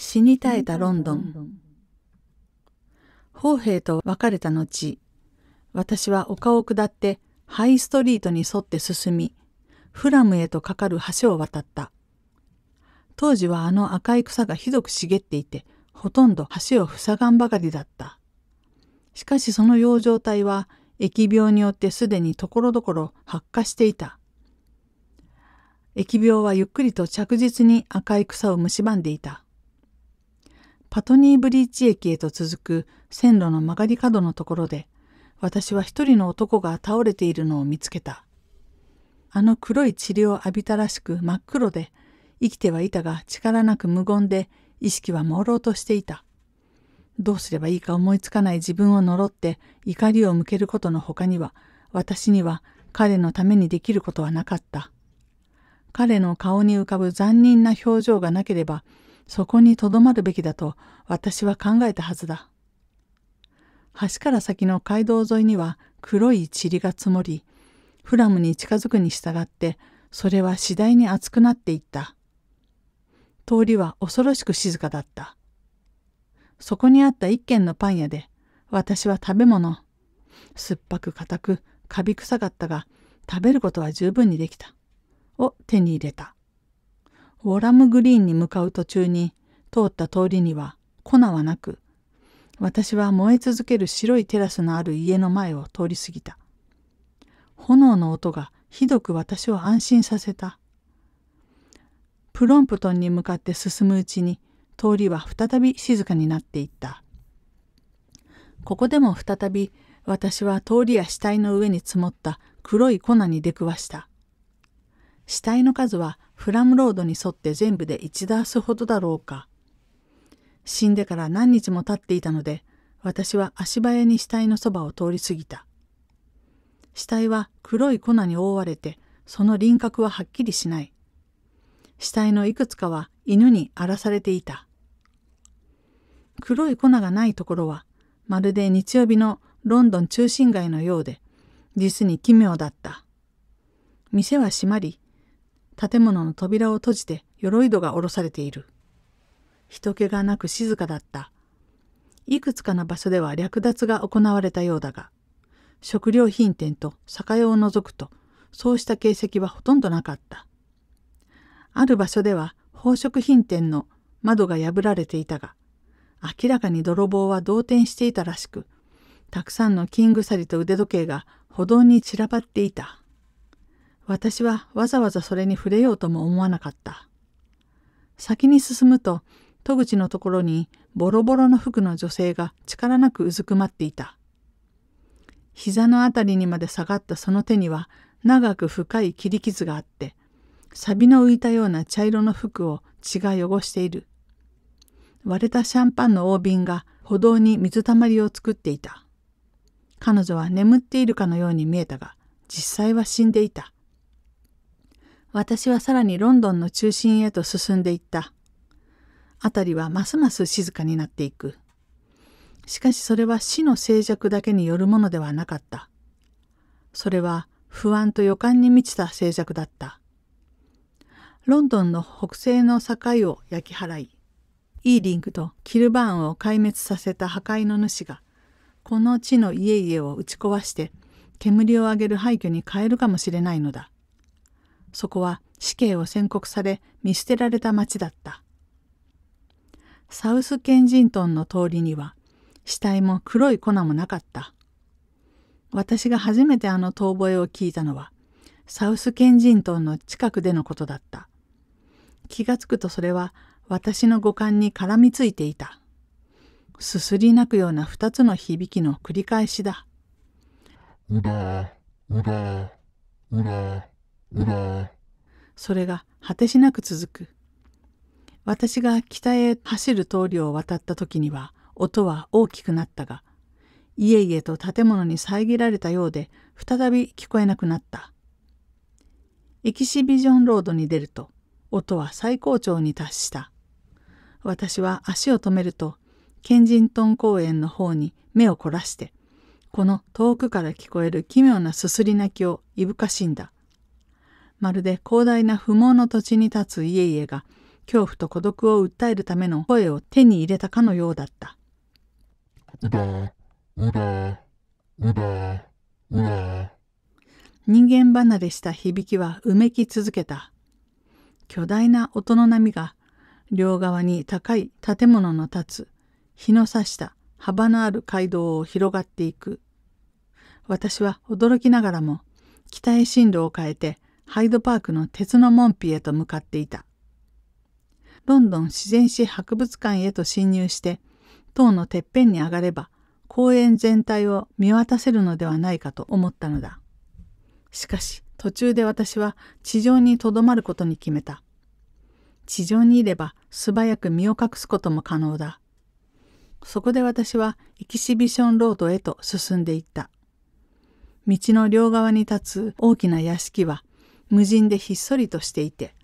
死に絶えたロンドン砲兵と別れた後私は丘を下ってハイストリートに沿って進みフラムへとかかる橋を渡った当時はあの赤い草がひどく茂っていてほとんど橋を塞がんばかりだったしかしその養生体は疫病によってすでにところどころ発火していた疫病はゆっくりと着実に赤い草を蝕んでいたパトニーブリーチ駅へと続く線路の曲がり角のところで、私は一人の男が倒れているのを見つけた。あの黒い療を浴びたらしく真っ黒で、生きてはいたが力なく無言で意識は朦朧としていた。どうすればいいか思いつかない自分を呪って怒りを向けることの他には、私には彼のためにできることはなかった。彼の顔に浮かぶ残忍な表情がなければ、そこにとどまるべきだと私は考えたはずだ。橋から先の街道沿いには黒い塵が積もり、フラムに近づくに従って、それは次第に熱くなっていった。通りは恐ろしく静かだった。そこにあった一軒のパン屋で、私は食べ物、酸っぱく硬く、カビ臭かったが、食べることは十分にできた。を手に入れた。ウォラムグリーンに向かう途中に通った通りには粉はなく私は燃え続ける白いテラスのある家の前を通り過ぎた炎の音がひどく私を安心させたプロンプトンに向かって進むうちに通りは再び静かになっていったここでも再び私は通りや死体の上に積もった黒い粉に出くわした死体の数はフラムロードに沿って全部で1ダースほどだろうか。死んでから何日も経っていたので、私は足早に死体のそばを通り過ぎた。死体は黒い粉に覆われて、その輪郭ははっきりしない。死体のいくつかは犬に荒らされていた。黒い粉がないところは、まるで日曜日のロンドン中心街のようで、実に奇妙だった。店は閉まり、建物の扉を閉じて鎧戸が下ろされている。人気がなく静かだった。いくつかの場所では略奪が行われたようだが、食料品店と酒屋を除くと、そうした形跡はほとんどなかった。ある場所では宝飾品店の窓が破られていたが、明らかに泥棒は動転していたらしく、たくさんの金鎖と腕時計が歩道に散らばっていた。私はわざわざそれに触れようとも思わなかった。先に進むと、戸口のところにボロボロの服の女性が力なくうずくまっていた。膝のあたりにまで下がったその手には長く深い切り傷があって、サビの浮いたような茶色の服を血が汚している。割れたシャンパンの大瓶が歩道に水たまりを作っていた。彼女は眠っているかのように見えたが、実際は死んでいた。私はさらにロンドンの中心へと進んでいった。辺りはますます静かになっていく。しかしそれは死の静寂だけによるものではなかった。それは不安と予感に満ちた静寂だった。ロンドンの北西の境を焼き払い、イーリングとキルバーンを壊滅させた破壊の主が、この地の家々を打ち壊して、煙を上げる廃墟に変えるかもしれないのだ。そこは死刑を宣告され見捨てられた町だった。サウスケンジントンの通りには死体も黒い粉もなかった。私が初めてあの遠吠えを聞いたのはサウスケンジントンの近くでのことだった。気がつくとそれは私の五感に絡みついていた。すすり泣くような二つの響きの繰り返しだ。うらうらうらそれが果てしなく続く。私が北へ走る通りを渡った時には音は大きくなったが、家々と建物に遮られたようで再び聞こえなくなった。エキシビジョンロードに出ると音は最高潮に達した。私は足を止めるとケンジントン公園の方に目を凝らしてこの遠くから聞こえる奇妙なすすり泣きをいぶかしんだ。まるで広大な不毛の土地に立つ家々が恐怖と孤独を訴えるための声を手に入れたかのようだったうううう人間離れした響きはうめき続けた巨大な音の波が両側に高い建物の立つ日の差した幅のある街道を広がっていく私は驚きながらも期待進路を変えてハイドパークの鉄の門扉へと向かっていた。ロンドン自然史博物館へと侵入して、塔のてっぺんに上がれば、公園全体を見渡せるのではないかと思ったのだ。しかし、途中で私は地上にとどまることに決めた。地上にいれば素早く身を隠すことも可能だ。そこで私はエキシビションロードへと進んでいった。道の両側に立つ大きな屋敷は無人でひっそりとしていて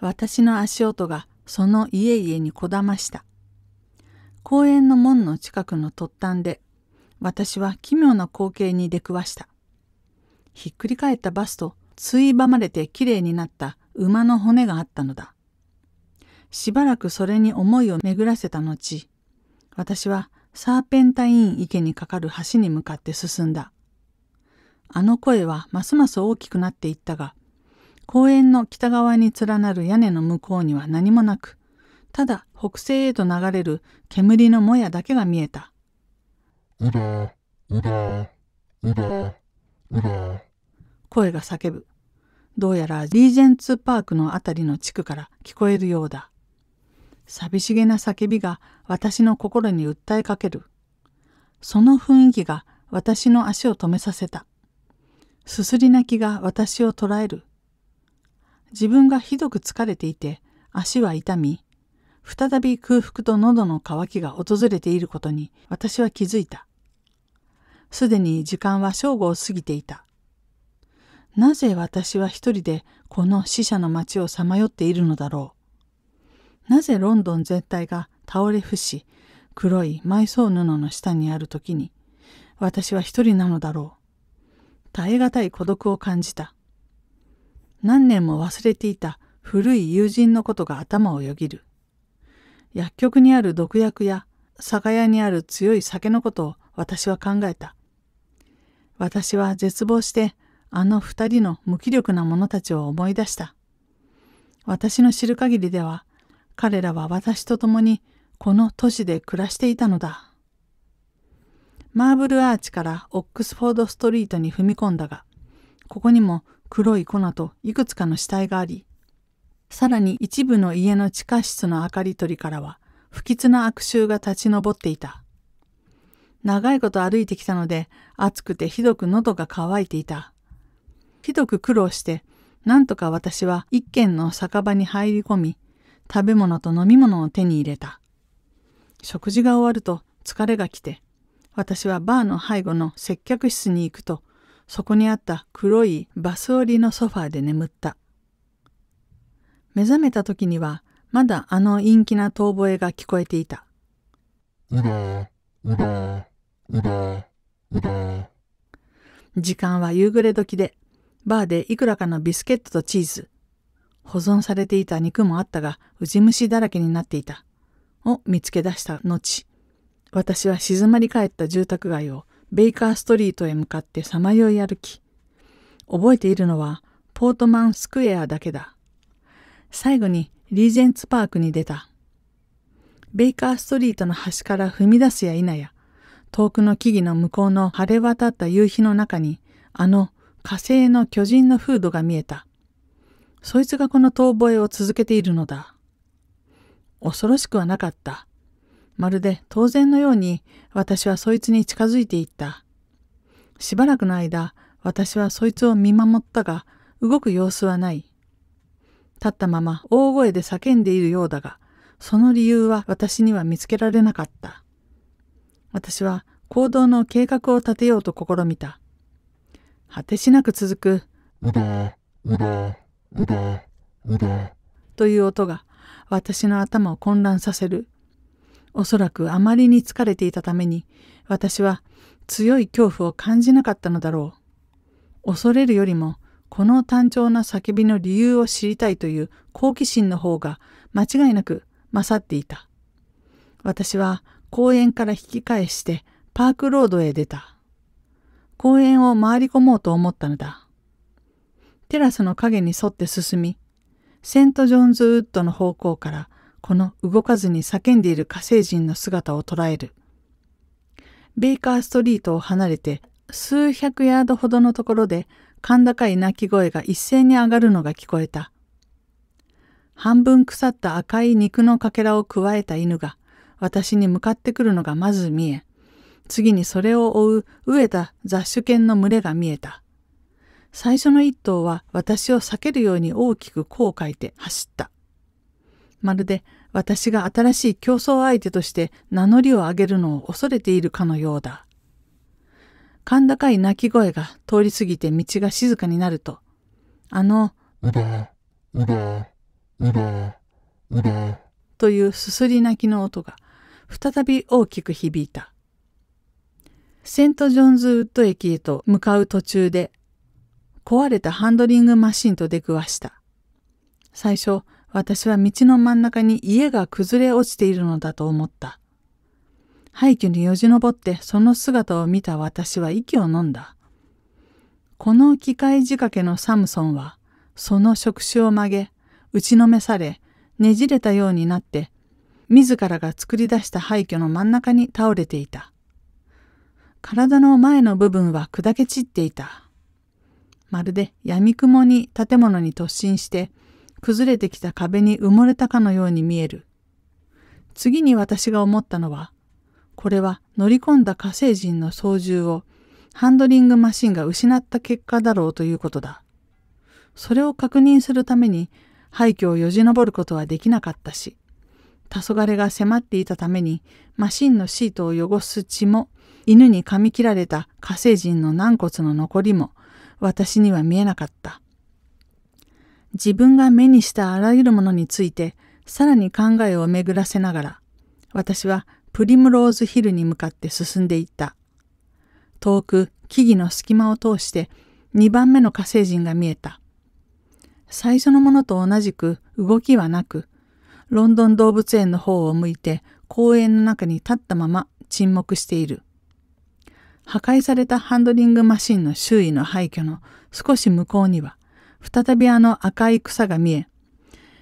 私の足音がその家々にこだました公園の門の近くの突端で私は奇妙な光景に出くわしたひっくり返ったバスとついばまれてきれいになった馬の骨があったのだしばらくそれに思いを巡らせた後私はサーペンタイン池に架かる橋に向かって進んだあの声はますます大きくなっていったが公園の北側に連なる屋根の向こうには何もなく、ただ北西へと流れる煙のもやだけが見えた。うらうらうらうら声が叫ぶ。どうやらリージェンツパークの辺りの地区から聞こえるようだ。寂しげな叫びが私の心に訴えかける。その雰囲気が私の足を止めさせた。すすり泣きが私を捉える。自分がひどく疲れていて足は痛み、再び空腹と喉の渇きが訪れていることに私は気づいた。すでに時間は正午を過ぎていた。なぜ私は一人でこの死者の街をさまよっているのだろう。なぜロンドン全体が倒れ伏し、黒い埋葬布の下にある時に、私は一人なのだろう。耐え難い孤独を感じた。何年も忘れていた古い友人のことが頭をよぎる。薬局にある毒薬や酒屋にある強い酒のことを私は考えた。私は絶望してあの二人の無気力な者たちを思い出した。私の知る限りでは彼らは私と共にこの都市で暮らしていたのだ。マーブルアーチからオックスフォードストリートに踏み込んだが、ここにも黒い粉といくつかの死体があり、さらに一部の家の地下室の明かり取りからは不吉な悪臭が立ち上っていた。長いこと歩いてきたので暑くてひどく喉が渇いていた。ひどく苦労して、なんとか私は一軒の酒場に入り込み、食べ物と飲み物を手に入れた。食事が終わると疲れが来て、私はバーの背後の接客室に行くとそこにあった黒いバス折りのソファーで眠った。目覚めた時にはまだあの陰気な遠吠えが聞こえていた。うだうだうだうだ時間は夕暮れ時で、バーでいくらかのビスケットとチーズ、保存されていた肉もあったが、ウジ虫だらけになっていた。を見つけ出した後、私は静まり返った住宅街をベイカーストリートへ向かってさまよい歩き、覚えているのはポートマンスクエアだけだ。最後にリージェンツパークに出た。ベイカーストリートの端から踏み出すや否や、遠くの木々の向こうの晴れ渡った夕日の中に、あの火星の巨人のフードが見えた。そいつがこの遠吠えを続けているのだ。恐ろしくはなかった。まるで当然のように私はそいつに近づいていった。しばらくの間、私はそいつを見守ったが、動く様子はない。立ったまま大声で叫んでいるようだが、その理由は私には見つけられなかった。私は行動の計画を立てようと試みた。果てしなく続く、うだ、うだ、うだ、うだ、という音が私の頭を混乱させる。おそらくあまりに疲れていたために、私は強い恐怖を感じなかったのだろう。恐れるよりも、この単調な叫びの理由を知りたいという好奇心の方が間違いなく勝っていた。私は公園から引き返してパークロードへ出た。公園を回り込もうと思ったのだ。テラスの影に沿って進み、セント・ジョンズ・ウッドの方向からこの動かずに叫んでいる火星人の姿を捉える。ベイカーストリートを離れて数百ヤードほどのところで甲高い鳴き声が一斉に上がるのが聞こえた。半分腐った赤い肉のかけらをくわえた犬が私に向かってくるのがまず見え、次にそれを追う飢えた雑種犬の群れが見えた。最初の一頭は私を避けるように大きくこう書いて走った。まるで私が新しい競争相手として名乗りを上げるのを恐れているかのようだ。甲高い鳴き声が通り過ぎて道が静かになると、あの、うべー、うべー、うべー、うべー、というすすり泣きの音が再び大きく響いた。セント・ジョンズ・ウッド駅へと向かう途中で、壊れたハンドリングマシンと出くわした。最初、私は道の真ん中に家が崩れ落ちているのだと思った。廃墟によじ登ってその姿を見た私は息を呑んだ。この機械仕掛けのサムソンは、その触手を曲げ、打ちのめされ、ねじれたようになって、自らが作り出した廃墟の真ん中に倒れていた。体の前の部分は砕け散っていた。まるで闇雲に建物に突進して、崩れてきた壁に埋もれたかのように見える。次に私が思ったのは、これは乗り込んだ火星人の操縦をハンドリングマシンが失った結果だろうということだ。それを確認するために廃墟をよじ登ることはできなかったし、黄昏が迫っていたためにマシンのシートを汚す血も犬に噛み切られた火星人の軟骨の残りも私には見えなかった。自分が目にしたあらゆるものについてさらに考えを巡らせながら私はプリムローズヒルに向かって進んでいった。遠く木々の隙間を通して2番目の火星人が見えた。最初のものと同じく動きはなく、ロンドン動物園の方を向いて公園の中に立ったまま沈黙している。破壊されたハンドリングマシンの周囲の廃墟の少し向こうには、再びあの赤い草が見え、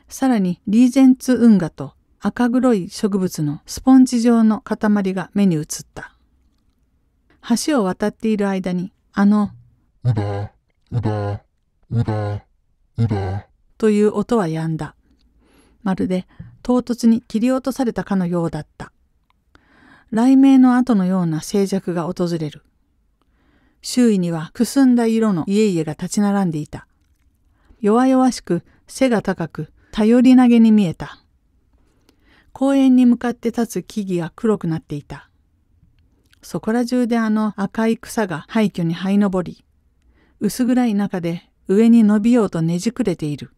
さらにリーゼンツ運河と赤黒い植物のスポンジ状の塊が目に映った。橋を渡っている間に、あの、うだ、うだ、うだ、うだ、という音は止んだ。まるで唐突に切り落とされたかのようだった。雷鳴の後のような静寂が訪れる。周囲にはくすんだ色の家々が立ち並んでいた。弱々しく背が高く頼り投げに見えた。公園に向かって立つ木々が黒くなっていた。そこら中であの赤い草が廃墟に這い上り、薄暗い中で上に伸びようとねじくれている。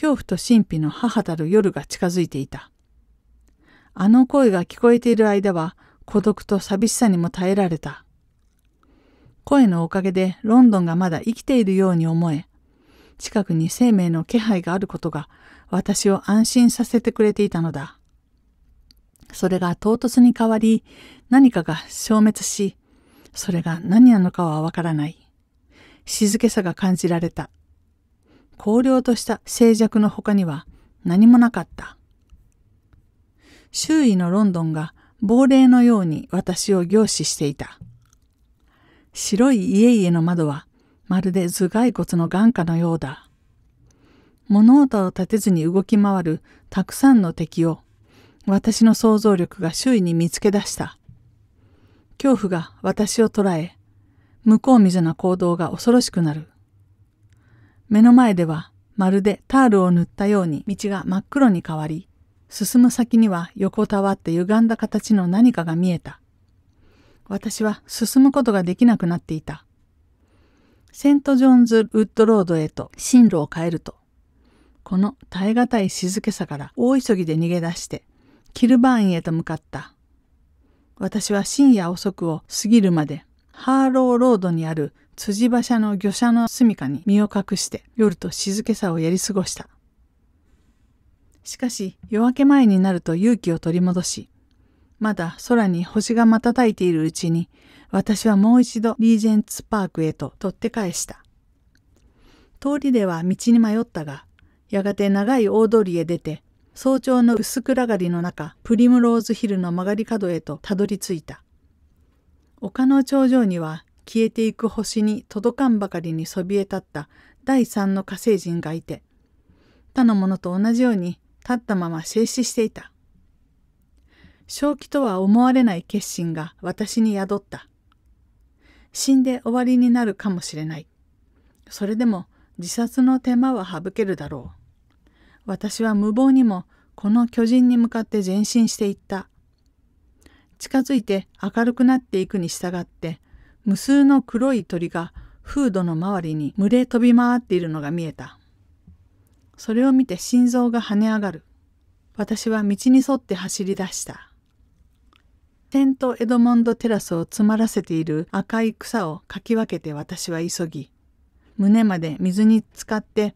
恐怖と神秘の母たる夜が近づいていた。あの声が聞こえている間は孤独と寂しさにも耐えられた。声のおかげでロンドンがまだ生きているように思え、近くに生命の気配があることが私を安心させてくれていたのだ。それが唐突に変わり、何かが消滅し、それが何なのかはわからない。静けさが感じられた。荒涼とした静寂の他には何もなかった。周囲のロンドンが亡霊のように私を凝視していた。白い家々の窓はまるで頭蓋骨の眼下のようだ。物音を立てずに動き回るたくさんの敵を私の想像力が周囲に見つけ出した。恐怖が私を捉え、向こう水な行動が恐ろしくなる。目の前ではまるでタールを塗ったように道が真っ黒に変わり、進む先には横たわって歪んだ形の何かが見えた。私は進むことができなくなっていた。セント・ジョンズ・ウッドロードへと進路を変えると、この耐え難い静けさから大急ぎで逃げ出して、キルバーンへと向かった。私は深夜遅くを過ぎるまで、ハーローロードにある辻馬車の魚車の住処に身を隠して夜と静けさをやり過ごした。しかし夜明け前になると勇気を取り戻し、まだ空に星が瞬いているうちに私はもう一度リージェンツパークへと取って返した。通りでは道に迷ったが、やがて長い大通りへ出て、早朝の薄暗がりの中、プリムローズヒルの曲がり角へとたどり着いた。丘の頂上には消えていく星に届かんばかりにそびえ立った第三の火星人がいて、他の者と同じように立ったまま静止していた。正気とは思われない決心が私に宿った。死んで終わりになるかもしれない。それでも自殺の手間は省けるだろう。私は無謀にもこの巨人に向かって前進していった。近づいて明るくなっていくに従って無数の黒い鳥がフードの周りに群れ飛び回っているのが見えた。それを見て心臓が跳ね上がる。私は道に沿って走り出した。テントエドモンドテラスを詰まらせている赤い草をかき分けて私は急ぎ、胸まで水に浸かって、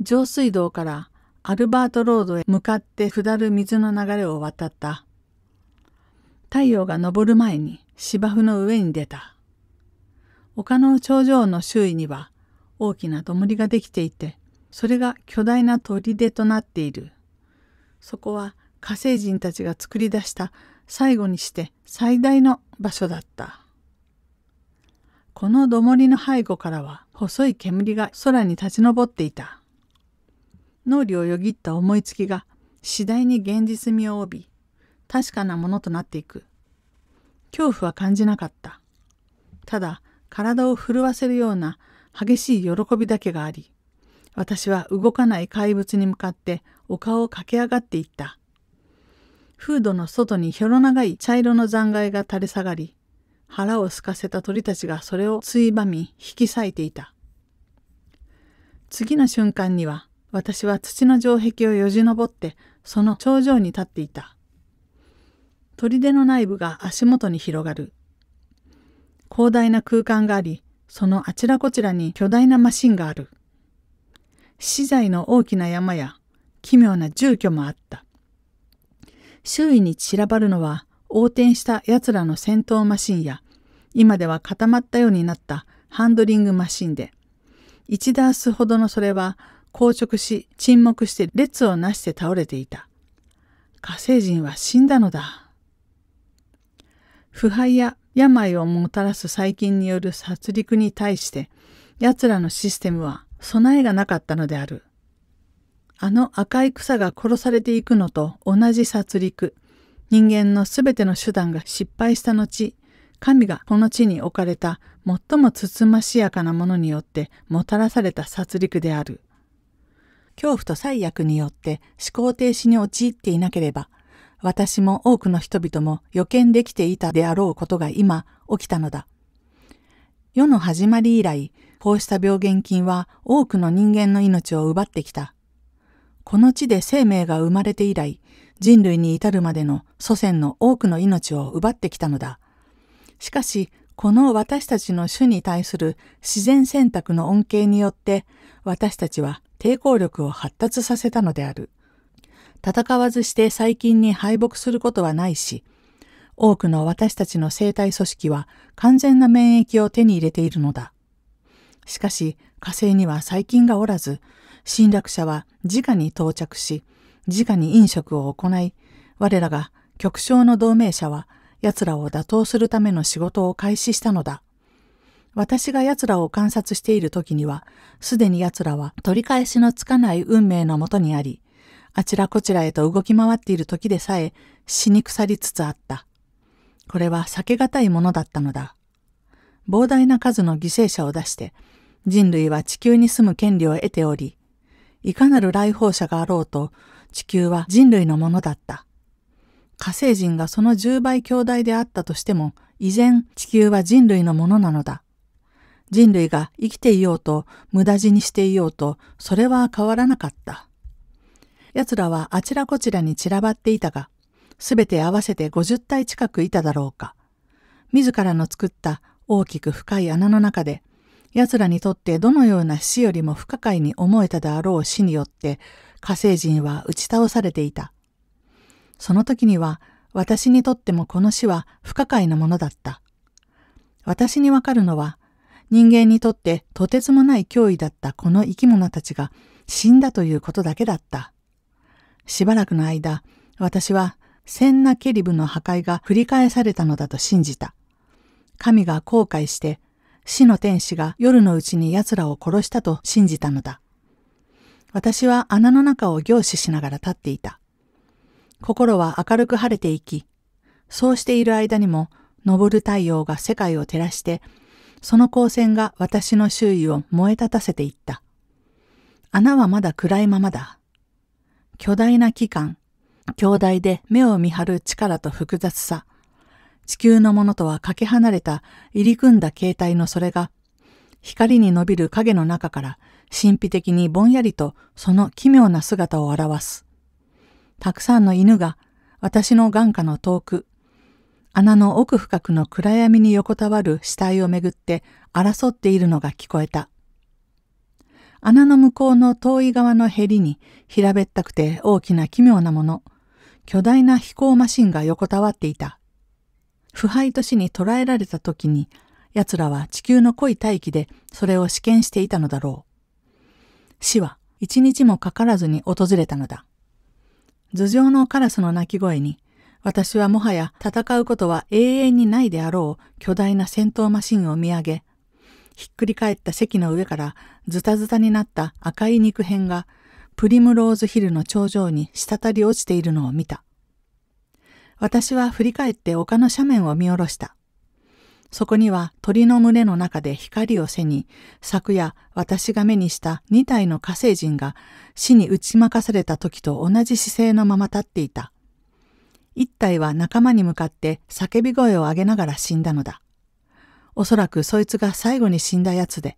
上水道からアルバートロードへ向かって下る水の流れを渡った。太陽が昇る前に芝生の上に出た。丘の頂上の周囲には大きなりができていて、それが巨大な砦となっている。そこは火星人たちが作り出した最後にして最大の場所だった。このどもりの背後からは細い煙が空に立ち上っていた。脳裏をよぎった思いつきが次第に現実味を帯び、確かなものとなっていく。恐怖は感じなかった。ただ、体を震わせるような激しい喜びだけがあり、私は動かない怪物に向かってお顔を駆け上がっていった。フードの外にひょろ長い茶色の残骸が垂れ下がり、腹を空かせた鳥たちがそれをついばみ引き裂いていた。次の瞬間には、私は土の城壁をよじ登って、その頂上に立っていた。砦の内部が足元に広がる。広大な空間があり、そのあちらこちらに巨大なマシンがある。資材の大きな山や奇妙な住居もあった。周囲に散らばるのは横転した奴らの戦闘マシンや今では固まったようになったハンドリングマシンで1ダースほどのそれは硬直し沈黙して列をなして倒れていた火星人は死んだのだ腐敗や病をもたらす細菌による殺戮に対して奴らのシステムは備えがなかったのであるあの赤い草が殺されていくのと同じ殺戮。人間のすべての手段が失敗した後、神がこの地に置かれた最もつつましやかなものによってもたらされた殺戮である。恐怖と災悪によって思考停止に陥っていなければ、私も多くの人々も予見できていたであろうことが今起きたのだ。世の始まり以来、こうした病原菌は多くの人間の命を奪ってきた。この地で生命が生まれて以来、人類に至るまでの祖先の多くの命を奪ってきたのだ。しかし、この私たちの種に対する自然選択の恩恵によって、私たちは抵抗力を発達させたのである。戦わずして最近に敗北することはないし、多くの私たちの生体組織は完全な免疫を手に入れているのだ。しかし、火星には細菌がおらず、侵略者は直に到着し、直に飲食を行い、我らが極小の同盟者は奴らを打倒するための仕事を開始したのだ。私が奴らを観察している時には、すでに奴らは取り返しのつかない運命のもとにあり、あちらこちらへと動き回っている時でさえ死に腐りつつあった。これは避けがたいものだったのだ。膨大な数の犠牲者を出して、人類は地球に住む権利を得ており、いかなる来訪者があろうと、地球は人類のものだった。火星人がその10倍強大であったとしても、依然地球は人類のものなのだ。人類が生きていようと、無駄死にしていようと、それは変わらなかった。奴らはあちらこちらに散らばっていたが、すべて合わせて50体近くいただろうか。自らの作った大きく深い穴の中で、奴らにとってどのような死よりも不可解に思えたであろう死によって火星人は打ち倒されていた。その時には私にとってもこの死は不可解なものだった。私にわかるのは人間にとってとてつもない脅威だったこの生き物たちが死んだということだけだった。しばらくの間、私はセンナケリブの破壊が繰り返されたのだと信じた。神が後悔して死の天使が夜のうちに奴らを殺したと信じたのだ。私は穴の中を凝視しながら立っていた。心は明るく晴れていき、そうしている間にも、昇る太陽が世界を照らして、その光線が私の周囲を燃え立たせていった。穴はまだ暗いままだ。巨大な器官、強大で目を見張る力と複雑さ、地球のものとはかけ離れた入り組んだ形態のそれが、光に伸びる影の中から神秘的にぼんやりとその奇妙な姿を表す。たくさんの犬が私の眼下の遠く、穴の奥深くの暗闇に横たわる死体をめぐって争っているのが聞こえた。穴の向こうの遠い側のへりに平べったくて大きな奇妙なもの、巨大な飛行マシンが横たわっていた。腐敗と死に捕らえられた時に、奴らは地球の濃い大気でそれを試験していたのだろう。死は一日もかからずに訪れたのだ。頭上のカラスの鳴き声に、私はもはや戦うことは永遠にないであろう巨大な戦闘マシンを見上げ、ひっくり返った席の上からズタズタになった赤い肉片がプリムローズヒルの頂上に滴り落ちているのを見た。私は振り返って丘の斜面を見下ろした。そこには鳥の群れの中で光を背に、昨夜私が目にした2体の火星人が死に打ち負かされた時と同じ姿勢のまま立っていた。1体は仲間に向かって叫び声を上げながら死んだのだ。おそらくそいつが最後に死んだやつで、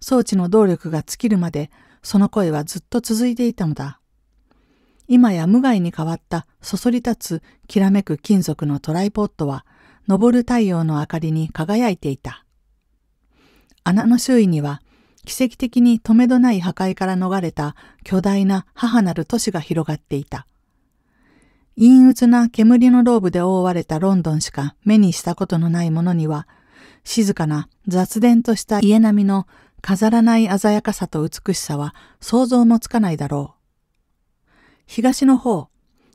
装置の動力が尽きるまでその声はずっと続いていたのだ。今や無害に変わったそそり立つきらめく金属のトライポッドは、昇る太陽の明かりに輝いていた。穴の周囲には、奇跡的に止めどない破壊から逃れた巨大な母なる都市が広がっていた。陰鬱な煙のローブで覆われたロンドンしか目にしたことのないものには、静かな雑然とした家並みの飾らない鮮やかさと美しさは想像もつかないだろう。東の方、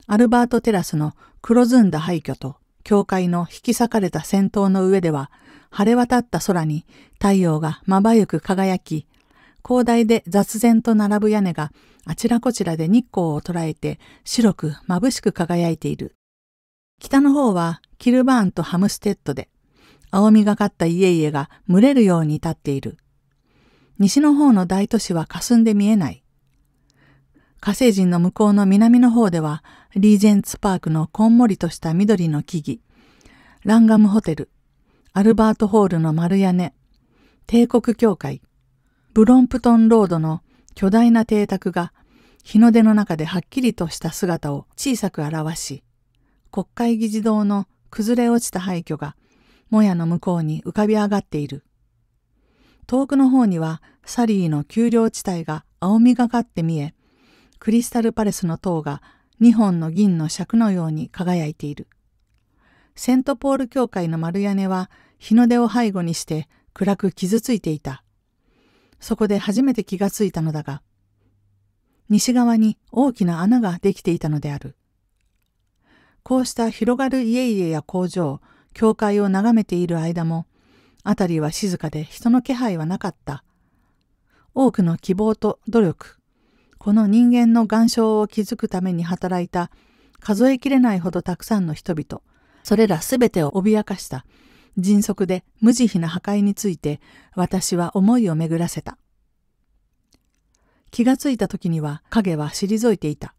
アルバートテラスの黒ずんだ廃墟と教会の引き裂かれた戦闘の上では、晴れ渡った空に太陽がまばゆく輝き、広大で雑然と並ぶ屋根があちらこちらで日光を捉えて白く眩しく輝いている。北の方はキルバーンとハムステッドで、青みがかった家々が群れるように立っている。西の方の大都市は霞んで見えない。火星人の向こうの南の方では、リージェンツパークのこんもりとした緑の木々、ランガムホテル、アルバートホールの丸屋根、帝国教会、ブロンプトンロードの巨大な邸宅が日の出の中ではっきりとした姿を小さく表し、国会議事堂の崩れ落ちた廃墟がもやの向こうに浮かび上がっている。遠くの方にはサリーの丘陵地帯が青みがかって見え、クリスタルパレスの塔が2本の銀の尺のように輝いている。セントポール教会の丸屋根は日の出を背後にして暗く傷ついていた。そこで初めて気がついたのだが、西側に大きな穴ができていたのである。こうした広がる家々や工場、教会を眺めている間も、辺りは静かで人の気配はなかった。多くの希望と努力、この人間の岩礁を築くために働いた数えきれないほどたくさんの人々、それらすべてを脅かした迅速で無慈悲な破壊について私は思いを巡らせた。気がついた時には影は退いていた。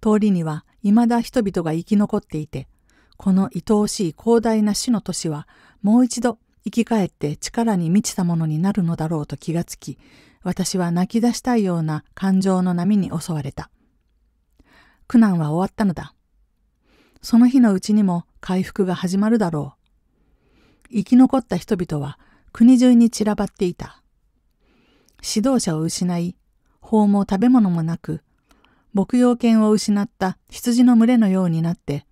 通りには未だ人々が生き残っていて、この愛おしい広大な死の都市はもう一度生き返って力に満ちたものになるのだろうと気がつき、私は泣き出したいような感情の波に襲われた。苦難は終わったのだ。その日のうちにも回復が始まるだろう。生き残った人々は国中に散らばっていた。指導者を失い、法も食べ物もなく、牧羊犬を失った羊の群れのようになって、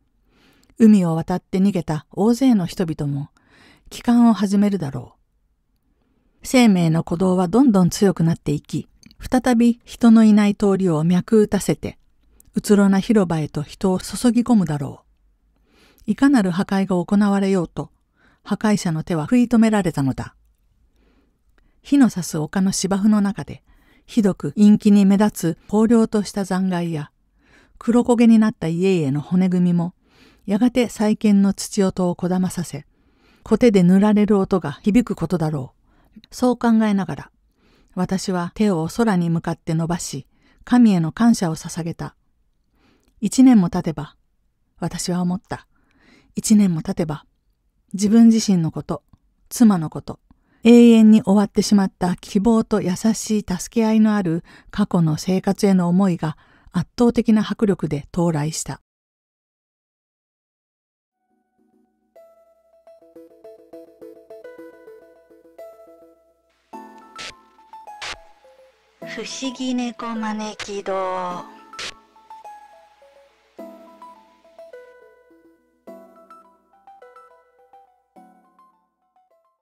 海を渡って逃げた大勢の人々も、帰還を始めるだろう。生命の鼓動はどんどん強くなっていき、再び人のいない通りを脈打たせて、うつろな広場へと人を注ぎ込むだろう。いかなる破壊が行われようと、破壊者の手は食い止められたのだ。火の差す丘の芝生の中で、ひどく陰気に目立つ荒涼とした残骸や、黒焦げになった家々の骨組みも、やがて再建の土音をこだまさせ、コテで塗られる音が響くことだろう。そう考えながら、私は手を空に向かって伸ばし、神への感謝を捧げた。一年も経てば、私は思った。一年も経てば、自分自身のこと、妻のこと、永遠に終わってしまった希望と優しい助け合いのある過去の生活への思いが圧倒的な迫力で到来した。不思議猫招き堂